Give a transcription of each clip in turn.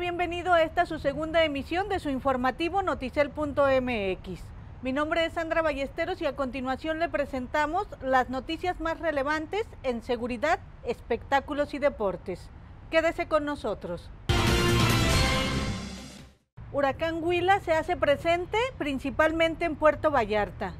bienvenido a esta su segunda emisión de su informativo noticel.mx. Mi nombre es Sandra Ballesteros y a continuación le presentamos las noticias más relevantes en seguridad, espectáculos y deportes. Quédese con nosotros. Huracán Huila se hace presente principalmente en Puerto Vallarta.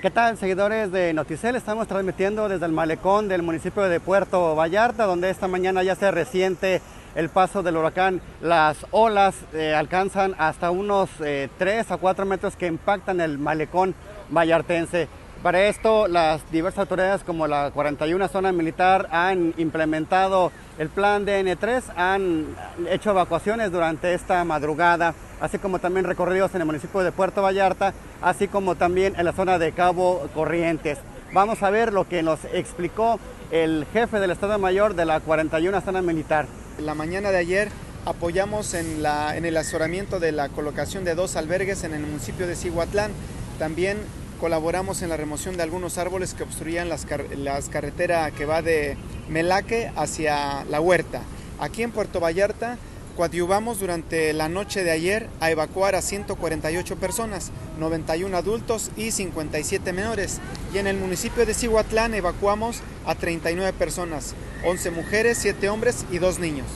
¿Qué tal, seguidores de Noticel? Estamos transmitiendo desde el malecón del municipio de Puerto Vallarta, donde esta mañana ya se resiente el paso del huracán, las olas eh, alcanzan hasta unos 3 eh, a 4 metros que impactan el malecón vallartense. Para esto, las diversas autoridades como la 41 Zona Militar han implementado el plan DN3, han hecho evacuaciones durante esta madrugada, así como también recorridos en el municipio de Puerto Vallarta, así como también en la zona de Cabo Corrientes. Vamos a ver lo que nos explicó el jefe del Estado Mayor de la 41 Zona Militar. La mañana de ayer apoyamos en, el asesoramiento de la colocación de dos albergues en el municipio de Cihuatlán. También colaboramos en la remoción de algunos árboles que obstruían las, las carreteras que va de Melaque hacia la huerta. Aquí en Puerto Vallarta coadyuvamos durante la noche de ayer a evacuar a 148 personas, 91 adultos y 57 menores. Y en el municipio de Cihuatlán evacuamos a 39 personas, 11 mujeres, 7 hombres y 2 niños.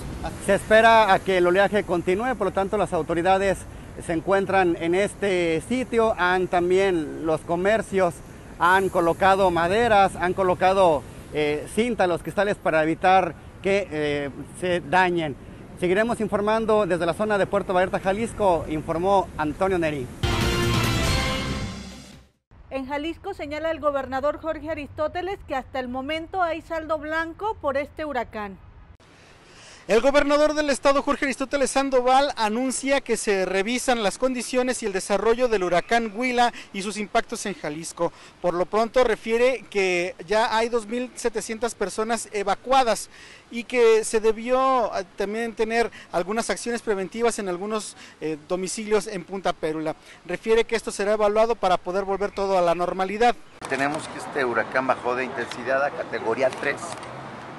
Se espera a que el oleaje continúe, por lo tanto las autoridades se encuentran en este sitio, han también los comercios, han colocado maderas, han colocado eh, cinta los cristales para evitar que eh, se dañen. Seguiremos informando desde la zona de Puerto Vallarta, Jalisco, informó Antonio Neri. En Jalisco señala el gobernador Jorge Aristóteles que hasta el momento hay saldo blanco por este huracán. El gobernador del estado, Jorge Aristóteles Sandoval, anuncia que se revisan las condiciones y el desarrollo del huracán Huila y sus impactos en Jalisco. Por lo pronto refiere que ya hay 2.700 personas evacuadas y que se debió ah, también tener algunas acciones preventivas en algunos eh, domicilios en Punta Pérula. Refiere que esto será evaluado para poder volver todo a la normalidad. Tenemos que este huracán bajó de intensidad a categoría 3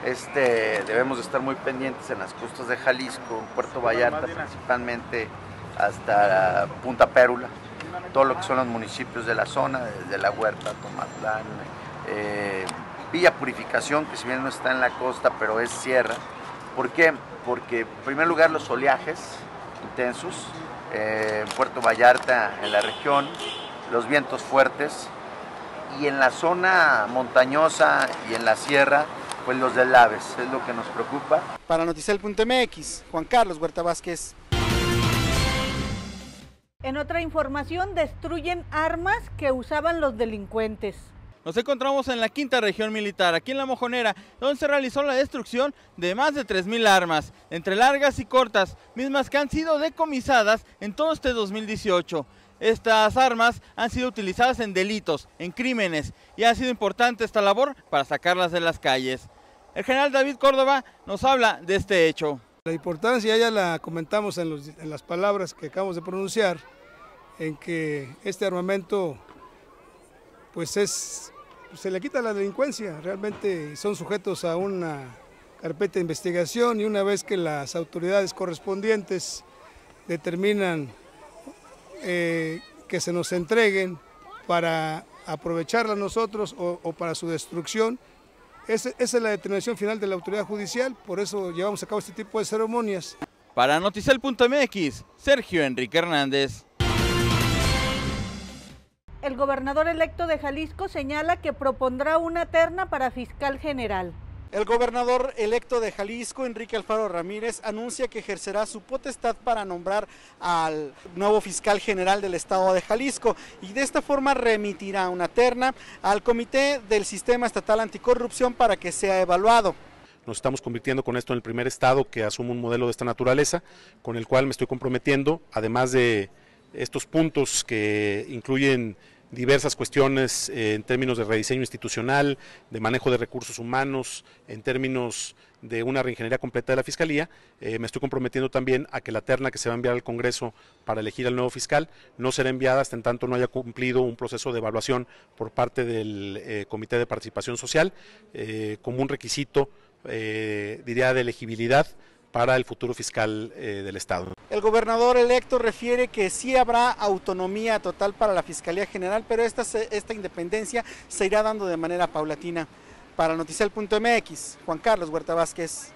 este, debemos estar muy pendientes en las costas de Jalisco, Puerto Vallarta principalmente, hasta Punta Pérula, todo lo que son los municipios de la zona, desde La Huerta, Tomatlán, eh, Villa Purificación, que si bien no está en la costa, pero es sierra. ¿Por qué? Porque en primer lugar los oleajes intensos, eh, en Puerto Vallarta, en la región, los vientos fuertes, y en la zona montañosa y en la sierra, pues los del Aves, es lo que nos preocupa. Para Noticel.mx, Juan Carlos Huerta Vázquez. En otra información, destruyen armas que usaban los delincuentes. Nos encontramos en la quinta región militar, aquí en La Mojonera, donde se realizó la destrucción de más de 3.000 armas, entre largas y cortas, mismas que han sido decomisadas en todo este 2018. Estas armas han sido utilizadas en delitos, en crímenes, y ha sido importante esta labor para sacarlas de las calles. El general David Córdoba nos habla de este hecho. La importancia ya la comentamos en, las palabras que acabamos de pronunciar, en que este armamento pues es, se le quita la delincuencia, realmente son sujetos a una carpeta de investigación y una vez que las autoridades correspondientes determinan eh, que se nos entreguen para aprovecharla nosotros o para su destrucción, esa, es la determinación final de la autoridad judicial, por eso llevamos a cabo este tipo de ceremonias. Para Noticiel.mx, Sergio Enrique Hernández. El gobernador electo de Jalisco señala que propondrá una terna para fiscal general. El gobernador electo de Jalisco, Enrique Alfaro Ramírez, anuncia que ejercerá su potestad para nombrar al nuevo fiscal general del estado de Jalisco y de esta forma remitirá una terna al Comité del Sistema Estatal Anticorrupción para que sea evaluado. Nos estamos convirtiendo con esto en el primer estado que asume un modelo de esta naturaleza, con el cual me estoy comprometiendo, además de estos puntos que incluyen diversas cuestiones eh, en términos de rediseño institucional, de manejo de recursos humanos, en términos de una reingeniería completa de la Fiscalía. Eh, me estoy comprometiendo también a que la terna que se va a enviar al Congreso para elegir al nuevo fiscal no será enviada hasta en tanto no haya cumplido un proceso de evaluación por parte del eh, Comité de Participación Social como un requisito, diría, de elegibilidad para el futuro fiscal eh, del Estado. El gobernador electo refiere que sí habrá autonomía total para la Fiscalía General, pero esta, esta independencia se irá dando de manera paulatina. Para Noticiel.mx, Juan Carlos Huerta Vázquez.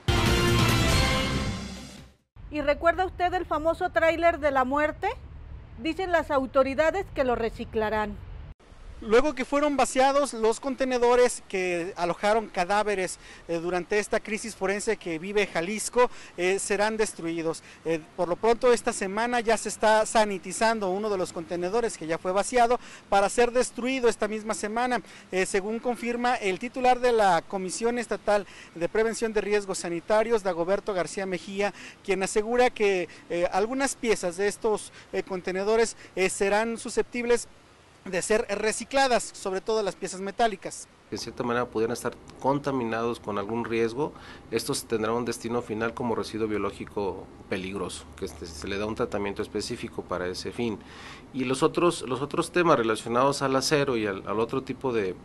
¿Y recuerda usted el famoso tráiler de la muerte? Dicen las autoridades que lo reciclarán. Luego que fueron vaciados los contenedores que alojaron cadáveres eh, durante esta crisis forense que vive Jalisco, eh, serán destruidos. Eh, por lo pronto esta semana ya se está sanitizando uno de los contenedores que ya fue vaciado para ser destruido esta misma semana, según confirma el titular de la Comisión Estatal de Prevención de Riesgos Sanitarios, Dagoberto García Mejía, quien asegura que algunas piezas de estos contenedores serán susceptibles de ser recicladas, sobre todo las piezas metálicas. De cierta manera pudieran estar contaminados con algún riesgo, estos tendrán un destino final como residuo biológico peligroso, que este, se le da un tratamiento específico para ese fin. Y los otros, los otros temas relacionados al acero y al, otro tipo de,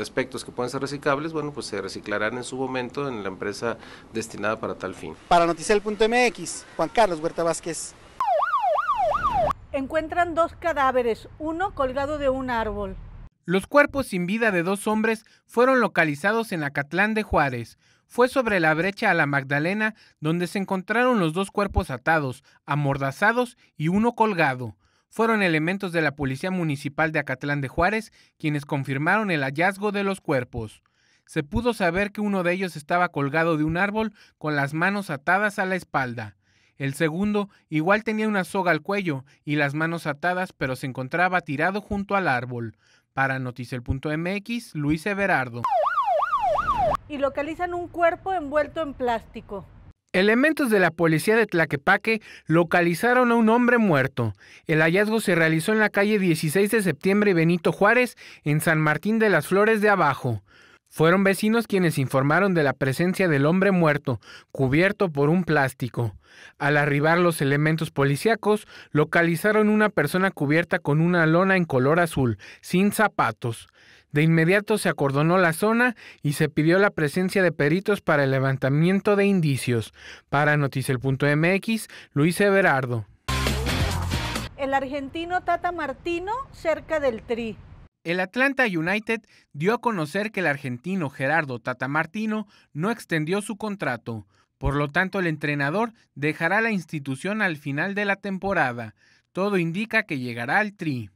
aspectos que pueden ser reciclables, bueno, pues se reciclarán en su momento en la empresa destinada para tal fin. Para Noticiel.mx, Juan Carlos Huerta Vázquez encuentran dos cadáveres, uno colgado de un árbol. Los cuerpos sin vida de dos hombres fueron localizados en Acatlán de Juárez. Fue sobre la brecha a la Magdalena donde se encontraron los dos cuerpos atados, amordazados y uno colgado. Fueron elementos de la Policía Municipal de Acatlán de Juárez quienes confirmaron el hallazgo de los cuerpos. Se pudo saber que uno de ellos estaba colgado de un árbol con las manos atadas a la espalda. El segundo igual tenía una soga al cuello y las manos atadas, pero se encontraba tirado junto al árbol. Para Noticel.mx, Luis Everardo. Y localizan un cuerpo envuelto en plástico. Elementos de la policía de Tlaquepaque localizaron a un hombre muerto. El hallazgo se realizó en la calle 16 de septiembre Benito Juárez, en San Martín de las Flores de Abajo. Fueron vecinos quienes informaron de la presencia del hombre muerto, cubierto por un plástico. Al arribar los elementos policíacos, localizaron una persona cubierta con una lona en color azul, sin zapatos. De inmediato se acordonó la zona y se pidió la presencia de peritos para el levantamiento de indicios. Para Noticiel.mx, Luis Everardo. El argentino Tata Martino cerca del Tri. El Atlanta United dio a conocer que el argentino Gerardo Tatamartino no extendió su contrato. Por lo tanto, el entrenador dejará la institución al final de la temporada. Todo indica que llegará al Tri.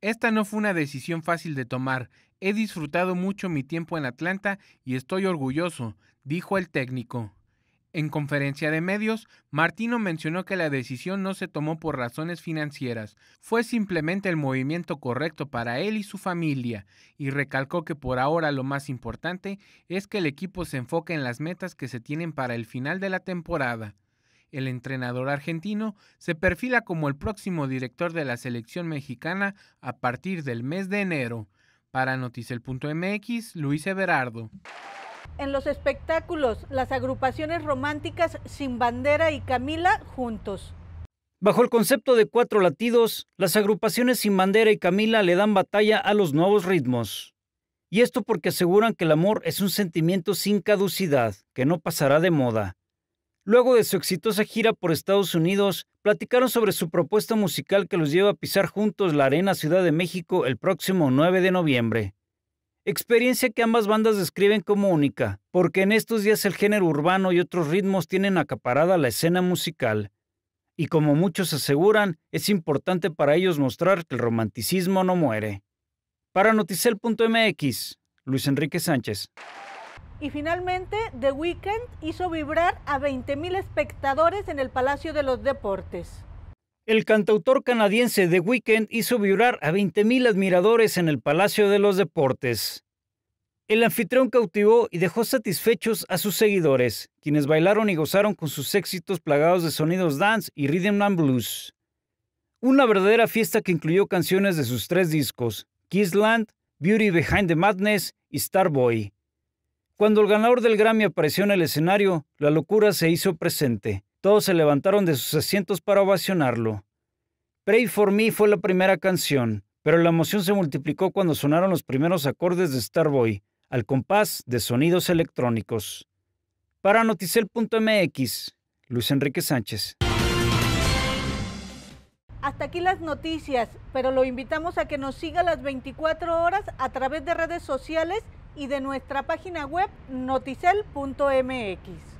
Esta no fue una decisión fácil de tomar. He disfrutado mucho mi tiempo en Atlanta y estoy orgulloso, dijo el técnico. En conferencia de medios, Martino mencionó que la decisión no se tomó por razones financieras, fue simplemente el movimiento correcto para él y su familia, y recalcó que por ahora lo más importante es que el equipo se enfoque en las metas que se tienen para el final de la temporada. El entrenador argentino se perfila como el próximo director de la selección mexicana a partir del mes de enero. Para Noticel.mx, Luis Everardo en los espectáculos, las agrupaciones románticas Sin Bandera y Camila juntos. Bajo el concepto de cuatro latidos, las agrupaciones Sin Bandera y Camila le dan batalla a los nuevos ritmos. Y esto porque aseguran que el amor es un sentimiento sin caducidad, que no pasará de moda. Luego de su exitosa gira por Estados Unidos, platicaron sobre su propuesta musical que los lleva a pisar juntos la Arena Ciudad de México el próximo 9 de noviembre experiencia que ambas bandas describen como única, porque en estos días el género urbano y otros ritmos tienen acaparada la escena musical. Y como muchos aseguran, es importante para ellos mostrar que el romanticismo no muere. Para noticel.mx, Luis Enrique Sánchez. Y finalmente, The Weeknd hizo vibrar a 20.000 espectadores en el Palacio de los Deportes. El cantautor canadiense The Weeknd hizo vibrar a 20.000 admiradores en el Palacio de los Deportes. El anfitrión cautivó y dejó satisfechos a sus seguidores, quienes bailaron y gozaron con sus éxitos plagados de sonidos dance y rhythm and blues. Una verdadera fiesta que incluyó canciones de sus tres discos, Land, Beauty Behind the Madness y Starboy. Cuando el ganador del Grammy apareció en el escenario, la locura se hizo presente. Todos se levantaron de sus asientos para ovacionarlo. Pray for Me fue la primera canción, pero la emoción se multiplicó cuando sonaron los primeros acordes de Starboy, al compás de sonidos electrónicos. Para noticel.mx, Luis Enrique Sánchez. Hasta aquí las noticias, pero lo invitamos a que nos siga las 24 horas a través de redes sociales y de nuestra página web noticel.mx.